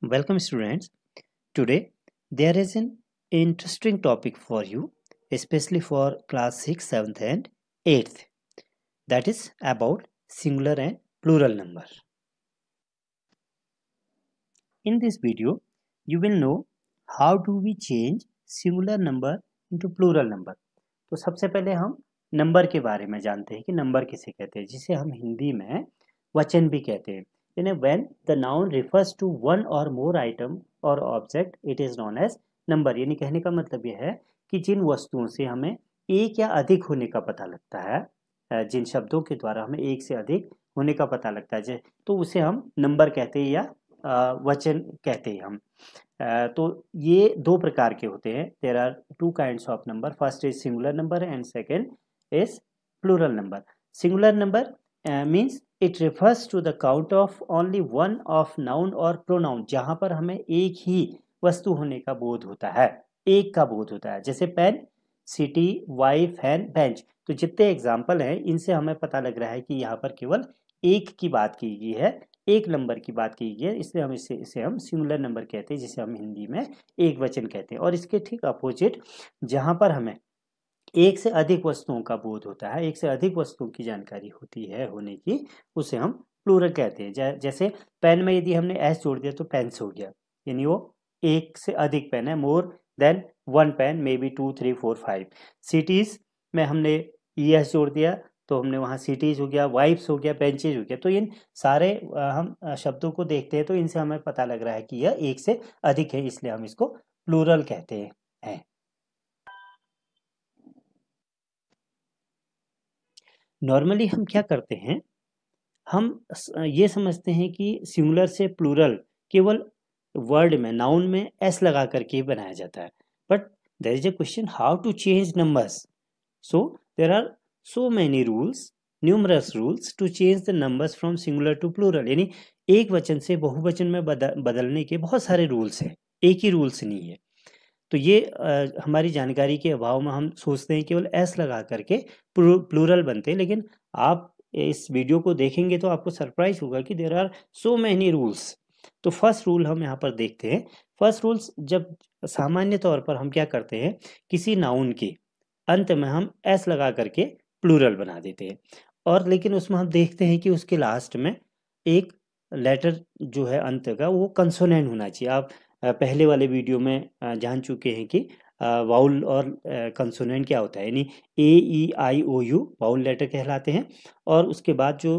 Welcome students. Today there is an interesting topic for you especially for class 6, 7th and 8th that is about singular and plural number. In this video you will know how do we change singular number into plural number. तो sabse pehle hum number ke bare mein jante hain ki number kise kehte hain jise hum hindi mein वचन भी कहते हैं यानी when the noun refers to one or more item or object it is known as number यानी कहने का मतलब यह है कि जिन वस्तुओं से हमें एक या अधिक होने का पता लगता है जिन शब्दों के द्वारा हमें एक से अधिक होने का पता लगता है तो उसे हम नंबर कहते हैं या वचन कहते हैं हम तो ये दो प्रकार के होते हैं there are two kind of number first is singular number and second is plural number singular number means it refers to the count of only one of noun और प्रोनाउन जहां पर हमें एक ही वस्तु होने का बोध होता है एक का बोध होता है जैसे pen city wife hen bench तो जितने एग्जाम्पल हैं इनसे हमें पता लग रहा है कि यहाँ पर केवल एक की बात की गई है एक नंबर की बात की गई है इसलिए हम इसे इसे हम सिंगुलर नंबर कहते हैं जिसे हम हिंदी में एक वचन कहते हैं और इसके ठीक अपोजिट जहाँ पर हमें एक से अधिक वस्तुओं का बोध होता है एक से अधिक वस्तुओं की जानकारी होती है होने की उसे हम प्लूरल कहते हैं जैसे पेन में यदि हमने एस जोड़ दिया तो पेन्स हो गया यानी वो एक से अधिक पेन है more than one pen may be two three four five cities में हमने ई e एस जोड़ दिया तो हमने वहाँ सिटीज़ हो गया वाइप्स हो गया बेंचेज हो गया तो इन सारे हम शब्दों को देखते हैं तो इनसे हमें पता लग रहा है कि यह एक से अधिक है इसलिए हम इसको प्लूरल कहते हैं नॉर्मली हम क्या करते हैं हम ये समझते हैं कि सिंगुलर से प्लूरल केवल वर्ड में नाउन में एस लगा करके बनाया जाता है but there is a question how to change numbers so there are so many rules numerous rules to change the numbers from singular to plural यानी एक वचन से बहुवचन में बदलने के बहुत सारे रूल्स हैं एक ही रूल्स नहीं है तो ये आ, हमारी जानकारी के अभाव में हम सोचते हैं केवल एस लगा करके प्लूरल बनते हैं लेकिन आप इस वीडियो को देखेंगे तो आपको सरप्राइज होगा कि there are so many rules तो फर्स्ट रूल हम यहाँ पर देखते हैं फर्स्ट रूल्स जब सामान्य तौर पर हम क्या करते हैं किसी नाउन के अंत में हम एस लगा करके प्लूरल बना देते हैं और लेकिन उसमें हम देखते हैं कि उसके लास्ट में एक लेटर जो है अंत का वो कंसोनेंट होना चाहिए आप पहले वाले वीडियो में जान चुके हैं कि वाउल और कंसोनेंट क्या होता है यानी A E I O U vowel letter कहलाते हैं और उसके बाद जो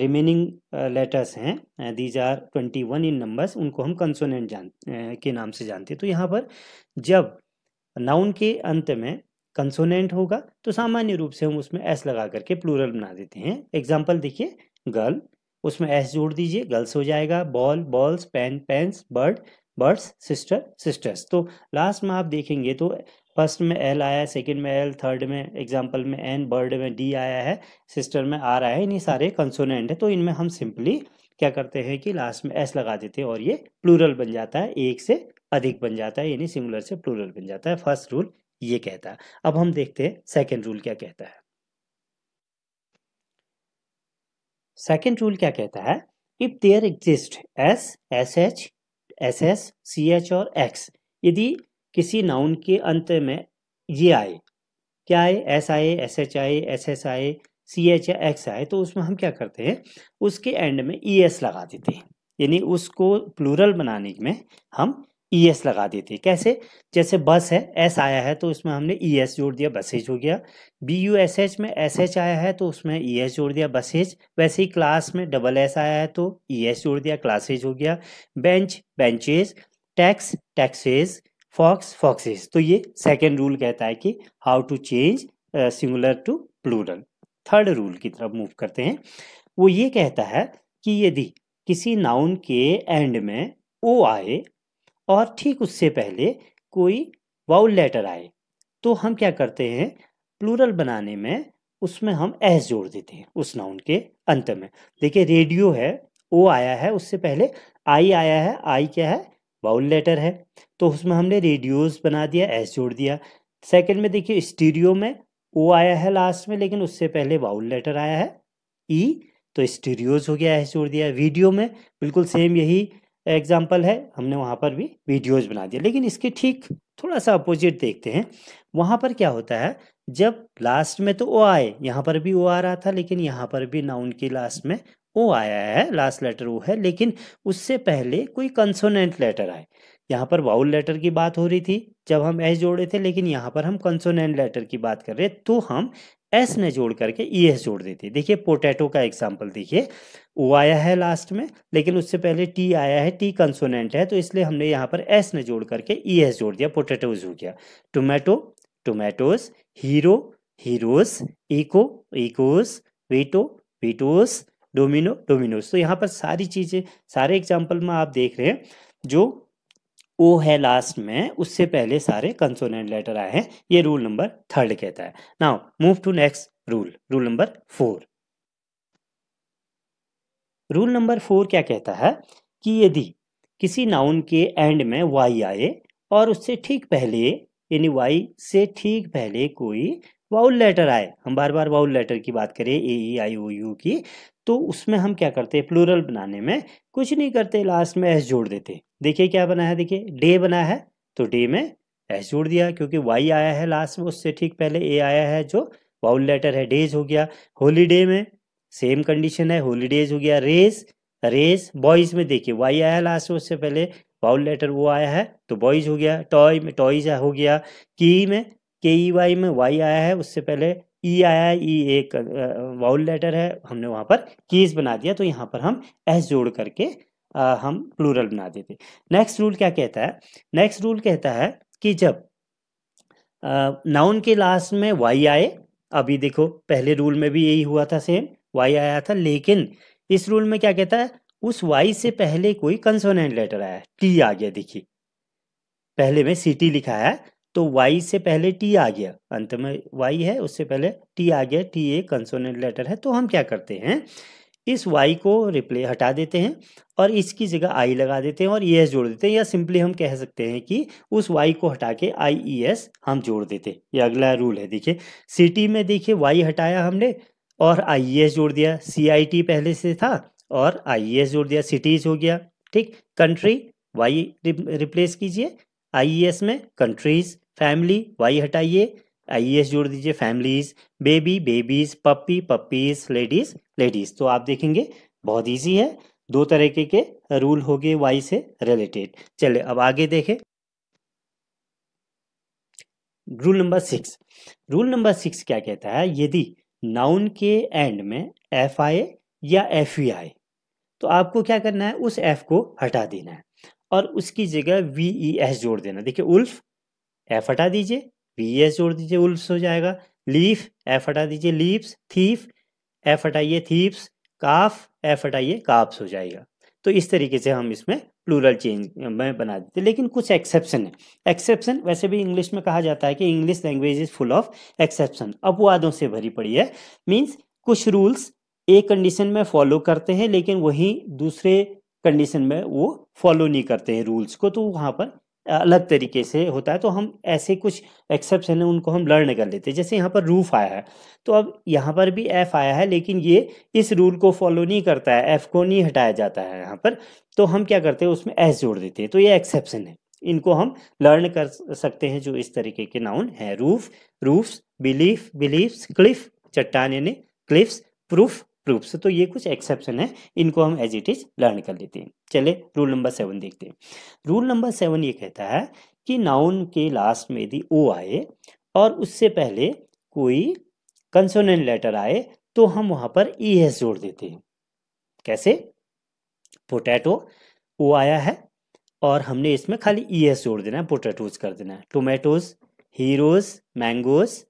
रिमेनिंग लेटर्स हैं these are twenty one in numbers उनको हम कंसोनेंट जान के नाम से जानते हैं तो यहाँ पर जब नाउन के अंत में कंसोनेंट होगा तो सामान्य रूप से हम उसमें एस लगा करके प्लूरल बना देते हैं एग्जाम्पल देखिए गर्ल उसमें एस जोड़ दीजिए गर्ल्स हो जाएगा ball balls pen pens bird birds sister sisters तो लास्ट में आप देखेंगे तो फर्स्ट में एल आया है सेकेंड में एल थर्ड में एग्जाम्पल में एन बर्ड में डी आया है सिस्टर में आर आया है इन्हीं सारे कंसोनेंट है तो इनमें हम सिंपली क्या करते हैं कि लास्ट में एस लगा देते हैं और ये प्लूरल बन जाता है एक से अधिक बन जाता है यानी सिंगुलर से प्लूरल बन जाता है फर्स्ट रूल ये कहता है अब हम देखते हैं सेकेंड रूल क्या कहता है सेकेंड रूल क्या कहता है if there exist S S H S S C H और एक्स यदि किसी नाउन के अंत में ये आए क्या आए एस आए एस एच आए एस एस आए सी एच या एक्स आए तो उसमें हम क्या करते हैं उसके एंड में ई e एस लगा देते हैं यानी उसको प्लूरल बनाने में हम ई e एस लगा देते कैसे जैसे बस है एस आया है तो उसमें हमने ई e एस जोड़ दिया बसेज हो गया बी यू एस एच में एस एच आया है तो उसमें ई e एस जोड़ दिया बसेज वैसे ही क्लास में डबल एस आया है तो ई एस जोड़ दिया क्लासेज हो गया bench benches tax taxes fox foxes तो ये सेकेंड रूल कहता है कि how to change singular to plural third rule की तरफ मूव करते हैं वो ये कहता है कि यदि किसी नाउन के एंड में ओ आए और ठीक उससे पहले कोई वाउल लेटर आए तो हम क्या करते हैं प्लूरल बनाने में उसमें हम एस जोड़ देते हैं उस नाउन के अंत में देखिए रेडियो है ओ आया है उससे पहले आई आया है आई क्या है वाउल लेटर है तो उसमें हमने रेडियोज बना दिया एस जोड़ दिया सेकंड में देखिए स्टीरियो में ओ आया है लास्ट में लेकिन उससे पहले वाउल लेटर आया है ई e, तो स्टीरियोज हो गया एस जोड़ दिया वीडियो में बिल्कुल सेम यही एग्जाम्पल है हमने वहाँ पर भी वीडियोज़ बना दिया लेकिन इसके ठीक थोड़ा सा अपोजिट देखते हैं वहाँ पर क्या होता है जब लास्ट में तो ओ आए यहाँ पर भी ओ आ रहा था लेकिन यहाँ पर भी नाउन की लास्ट में ओ आया है लास्ट लेटर वो है लेकिन उससे पहले कोई कंसोनेंट लेटर आए यहाँ पर वाउल लेटर की बात हो रही थी जब हम एस जोड़े थे लेकिन यहाँ पर हम कंसोनेंट लेटर की बात कर रहे तो हम एस में जोड़ करके ई e एस जोड़ देते हैं देखिए पोटैटो का एग्जाम्पल देखिए ओ आया है लास्ट में लेकिन उससे पहले टी आया है टी कंसोनेंट है तो इसलिए हमने यहाँ पर एस ने जोड़ करके ई e एस जोड़ दिया पोटैटोज हो गया tomato tomatoes hero heroes echo echoes veto vetoes domino dominoes तो यहाँ पर सारी चीज़ें सारे एग्जाम्पल में आप देख रहे हैं जो ओ है लास्ट में उससे पहले सारे कंसोनेंट लेटर आए हैं ये रूल नंबर थर्ड कहता है now move to next rule rule number four rule number four क्या कहता है कि यदि किसी नाउन के एंड में वाई आए और उससे ठीक पहले यानी वाई से ठीक पहले कोई वाउल लेटर आए हम बार बार वाउल लेटर की बात करें ए ई आई ओ यू की तो उसमें हम क्या करते हैं प्लूरल बनाने में कुछ नहीं करते लास्ट में एस जोड़ देते देखिए क्या बना है देखिए डे बना है तो डे में एस जोड़ दिया क्योंकि वाई आया है लास्ट में उससे ठीक पहले ए आया है जो वाउल लेटर है डेज हो गया होलीडे में सेम कंडीशन है होलीडेज हो गया रेस रेस बॉयज में देखिए वाई आया है लास्ट में उससे पहले वाउल लेटर वो आया है तो बॉयज हो गया टॉय में टॉयज हो गया की में के ई वाई में वाई आया है उससे पहले ई e आया है ई e एक वाउल लेटर है हमने वहाँ पर कीज बना दिया तो यहाँ पर हम एस जोड़ करके आ, हम प्लूरल बना देते नेक्स्ट रूल क्या कहता है नेक्स्ट रूल कहता है कि जब नाउन के लास्ट में वाई आए अभी देखो पहले रूल में भी यही हुआ था सेम वाई आया था लेकिन इस रूल में क्या कहता है उस वाई से पहले कोई कंसोनेंट लेटर आया टी आ गया देखिए पहले में सी लिखा है तो वाई से पहले टी आ गया अंत में वाई है उससे पहले टी आ गया टी ए कंसोनेंट लेटर है तो हम क्या करते हैं इस वाई को रिप्ले हटा देते हैं और इसकी जगह आई लगा देते हैं और ई एस जोड़ देते हैं या सिंपली हम कह सकते हैं कि उस वाई को हटा के आई ई एस हम जोड़ देते हैं ये अगला रूल है देखिए सिटी में देखिए वाई हटाया हमने और आई ई एस जोड़ दिया सी आई टी पहले से था और आई ई एस जोड़ दिया सिटीज हो गया ठीक कंट्री वाई रिप्लेस कीजिए आई ई एस में कंट्रीज फैमिली वाई हटाइए आई एस जोड़ दीजिए families baby babies puppy puppies ladies ladies तो आप देखेंगे बहुत ईजी है दो तरीके के रूल हो गए वाई से रिलेटेड चले अब आगे देखें rule number six rule number six क्या कहता है यदि नाउन के एंड में एफ आए या एफ ई आए तो आपको क्या करना है उस एफ को हटा देना है और उसकी जगह वी ई एस जोड़ देना देखिए उल्फ एफ हटा दीजिए बी एस जोड़ दीजिए उल्फ्स हो जाएगा लीफ एफ हटा दीजिए लीव्स थीफ एफ हटाइए थीप्स काफ एफ हटाइए काप्स हो जाएगा तो इस तरीके से हम इसमें प्लूरल चेंज में बना देते लेकिन कुछ एक्सेप्शन है एक्सेप्शन वैसे भी इंग्लिश में कहा जाता है कि English language is full of exception अपवादों से भरी पड़ी है मीन्स कुछ रूल्स एक कंडीशन में फॉलो करते हैं लेकिन वहीं दूसरे कंडीशन में वो फॉलो नहीं करते हैं रूल्स को तो वहाँ पर अलग तरीके से होता है तो हम ऐसे कुछ एक्सेप्शन है उनको हम लर्न कर लेते हैं जैसे यहाँ पर रूफ आया है तो अब यहाँ पर भी एफ़ आया है लेकिन ये इस रूल को फॉलो नहीं करता है एफ़ को नहीं हटाया जाता है यहाँ पर तो हम क्या करते हैं उसमें एस जोड़ देते हैं तो ये एक्सेप्शन है इनको हम लर्न कर सकते हैं जो इस तरीके के नाउन है roof roofs belief beliefs cliff चट्टान यानी क्लिफ्स प्रूफ प्रूफ्स तो ये कुछ एक्सेप्शन है इनको हम एज इट इज लर्न कर लेते हैं चले रूल नंबर सेवन देखते हैं रूल नंबर सेवन ये कहता है कि नाउन के लास्ट में यदि ओ आए और उससे पहले कोई कंसोनेंट लेटर आए तो हम वहां पर ई e एस जोड़ देते हैं कैसे पोटैटो ओ आया है और हमने इसमें खाली ई e एस जोड़ देना है पोटैटोज कर देना है टोमेटोज हीरोज मैंगोज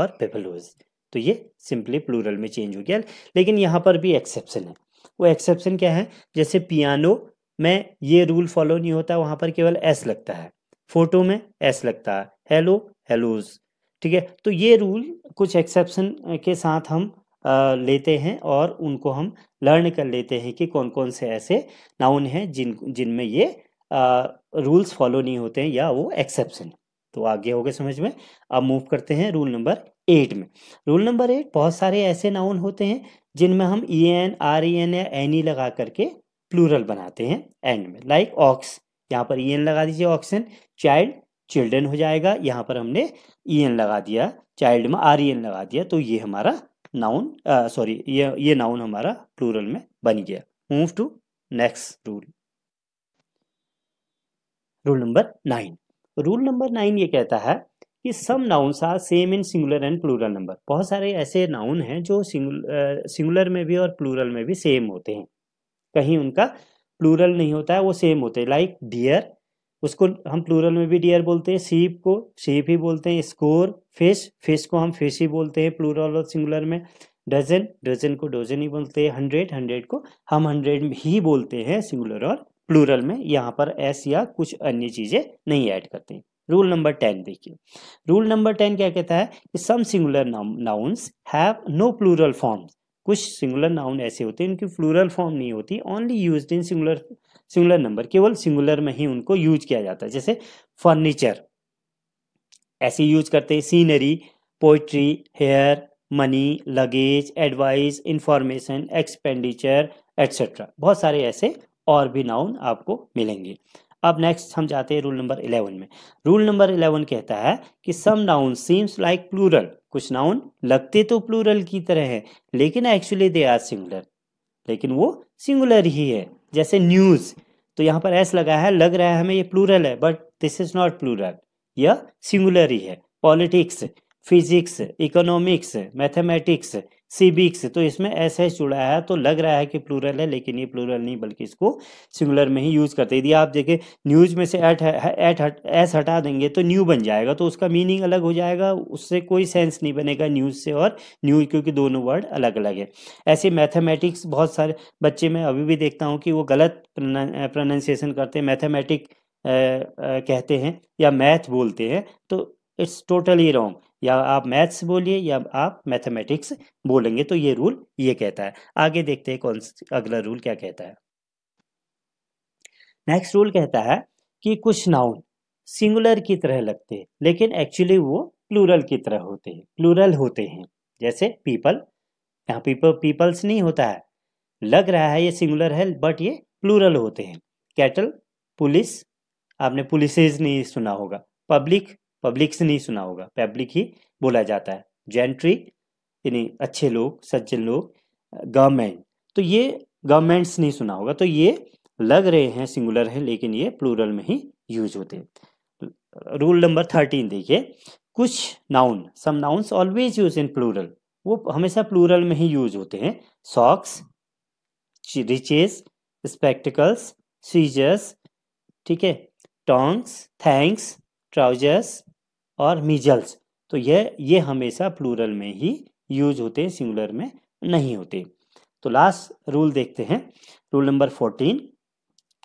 और पेपलोज तो ये सिंपली प्लूरल में चेंज हो गया लेकिन यहाँ पर भी एक्सेप्शन है वो एक्सेप्शन क्या है जैसे पियानो में ये रूल फॉलो नहीं होता वहाँ पर केवल एस लगता है फोटो में एस लगता है हेलो हेलोज ठीक है तो ये रूल कुछ एक्सेप्शन के साथ हम लेते हैं और उनको हम लर्न कर लेते हैं कि कौन कौन से ऐसे नाउन हैं जिन जिनमें ये रूल्स फॉलो नहीं होते हैं या वो एक्सेप्शन तो आगे हो गए समझ में अब मूव करते हैं रूल नंबर एट में रूल नंबर एट बहुत सारे ऐसे नाउन होते हैं जिनमें हम E N R E N या एन ई e लगा करके प्लूरल बनाते हैं एंड में लाइक ऑक्स यहाँ पर ई e एन लगा दीजिए ऑक्सन चाइल्ड चिल्ड्रन हो जाएगा यहाँ पर हमने ई e एन लगा दिया चाइल्ड में आर ई एन लगा दिया तो ये हमारा नाउन सॉरी ये ये नाउन हमारा प्लूरल में बन गया move to next rule rule number nine rule number nine ये कहता है कि some nouns are same in singular and plural number बहुत सारे ऐसे नाउन हैं जो सिंगुलर में भी और प्लूरल में भी सेम होते हैं कहीं उनका प्लूरल नहीं होता है वो सेम होते हैं लाइक डियर उसको हम प्लूरल में भी डियर बोलते हैं सीप को सीप ही बोलते हैं स्कोर फिश फिश को हम फिश ही बोलते हैं प्लूरल और सिंगुलर में डजन डजन को डजन ही बोलते हैं हंड्रेड हंड्रेड को हम हंड्रेड ही बोलते हैं सिंगुलर और प्लूरल में यहाँ पर एस या कुछ अन्य चीज़ें नहीं ऐड करते हैं रूल नंबर टेन देखिए रूल नंबर टेन क्या कहता है कि some singular nouns have no plural forms कुछ सिंगुलर नाउन ऐसे होते हैं इनकी प्लूरल फॉर्म नहीं होती only use in singular singular number केवल सिंगुलर में ही उनको यूज किया जाता है जैसे फर्नीचर ऐसे यूज करते हैं scenery poetry hair money luggage advice information expenditure etcetera बहुत सारे ऐसे और भी नाउन आपको मिलेंगे अब नेक्स्ट हम जाते हैं रूल नंबर इलेवन में रूल नंबर इलेवन कहता है कि some noun seems like plural कुछ नाउन लगते तो प्लूरल की तरह है लेकिन एक्चुअली दे आर सिंगुलर लेकिन वो सिंगुलर ही है जैसे न्यूज़ तो यहाँ पर ऐसा लगा है लग रहा है हमें ये प्लूरल है but this is not plural यह सिंगुलर ही है politics physics economics mathematics civics तो इसमें एस एस जुड़ा है तो लग रहा है कि प्लूरल है लेकिन ये प्लूरल नहीं बल्कि इसको सिंगुलर में ही यूज़ करते यदि आप देखें न्यूज में से एट एट एस हटा देंगे तो न्यू बन जाएगा तो उसका मीनिंग अलग हो जाएगा उससे कोई सेंस नहीं बनेगा न्यूज़ से और न्यूज क्योंकि दोनों वर्ड अलग अलग है ऐसे मैथेमेटिक्स बहुत सारे बच्चे मैं अभी भी देखता हूँ कि वो गलत प्रोनाउंसिएशन करते हैं मैथेमेटिक कहते हैं या मैथ बोलते हैं तो इट्स टोटली रॉन्ग या आप मैथ्स बोलिए या आप मैथमेटिक्स बोलेंगे तो ये रूल ये कहता है आगे देखते हैं कौन अगला रूल क्या कहता है नेक्स्ट रूल कहता है कि कुछ नाउन सिंगुलर की तरह लगते हैं लेकिन एक्चुअली वो प्लूरल की तरह होते हैं प्लूरल होते हैं जैसे पीपल यहाँ पीपल पीपल्स नहीं होता है लग रहा है ये सिंगुलर है बट ये प्लूरल होते हैं कैटल पुलिस आपने पुलिसेज नहीं सुना होगा पब्लिक पब्लिक से नहीं सुना होगा पब्लिक ही बोला जाता है जेंट्री यानी अच्छे लोग सज्जन लोग गवर्नमेंट तो ये गवर्नमेंट्स नहीं सुना होगा तो ये लग रहे हैं सिंगुलर है लेकिन ये प्लूरल में ही यूज होते हैं रूल नंबर थर्टीन देखिए कुछ noun some nouns always use in plural वो हमेशा प्लूरल में ही यूज होते हैं सॉक्स रिचेस स्पेक्टिकल्स सीजर्स ठीक है टोंग्स थैंक्स ट्राउजर्स और मीजल्स तो ये ये हमेशा प्लूरल में ही यूज होते हैं सिंगुलर में नहीं होते तो लास्ट रूल देखते हैं रूल नंबर फोर्टीन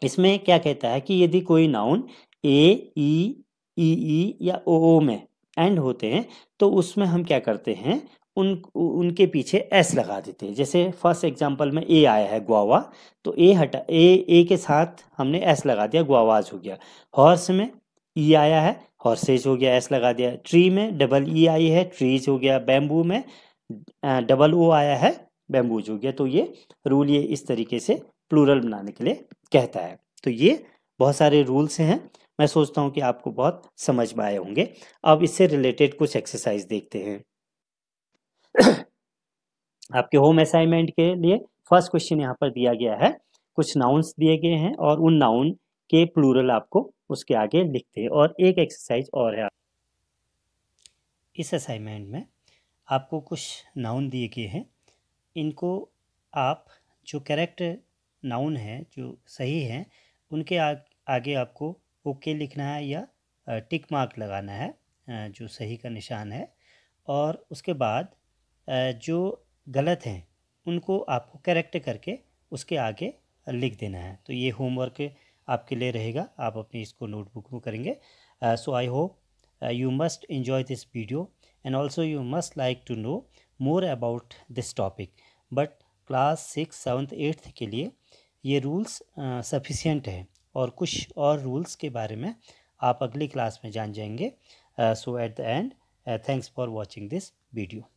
इसमें क्या कहता है कि यदि कोई नाउन ए ई ई ई या ओ ओ में एंड होते हैं तो उसमें हम क्या करते हैं उन उनके पीछे एस लगा देते हैं जैसे फर्स्ट एग्जांपल में ए आया है गुआवा तो ए हटा ए ए के साथ हमने एस लगा दिया गुआवाज हो गया हॉर्स में ई e आया है हॉर्सेज हो गया एस लगा दिया ट्री में डबल ई e आई है ट्रीज हो गया बैम्बू में डबल ओ आया है बैम्बूज हो गया तो ये रूल ये इस तरीके से प्लूरल बनाने के लिए कहता है तो ये बहुत सारे रूल्स हैं मैं सोचता हूँ कि आपको बहुत समझ में आए होंगे अब इससे रिलेटेड कुछ एक्सरसाइज देखते हैं आपके होम असाइनमेंट के लिए फर्स्ट क्वेश्चन यहाँ पर दिया गया है कुछ नाउन्स दिए गए हैं और उन नाउन के प्लूरल आपको उसके आगे लिखते हैं और एक एक्सरसाइज और है इस असाइनमेंट में आपको कुछ नाउन दिए गए हैं इनको आप जो करेक्ट नाउन हैं जो सही हैं उनके आगे आपको ओके लिखना है या टिक मार्क लगाना है जो सही का निशान है और उसके बाद जो गलत हैं उनको आपको करेक्ट करके उसके आगे लिख देना है तो ये होमवर्क आपके लिए रहेगा आप अपनी इसको नोटबुक में करेंगे so I hope you must enjoy this video and also you must like to know more about this topic but class six seventh eighth के लिए ये रूल्स सफिशियंट है और कुछ और रूल्स के बारे में आप अगली क्लास में जान जाएंगे so at the end thanks for watching this video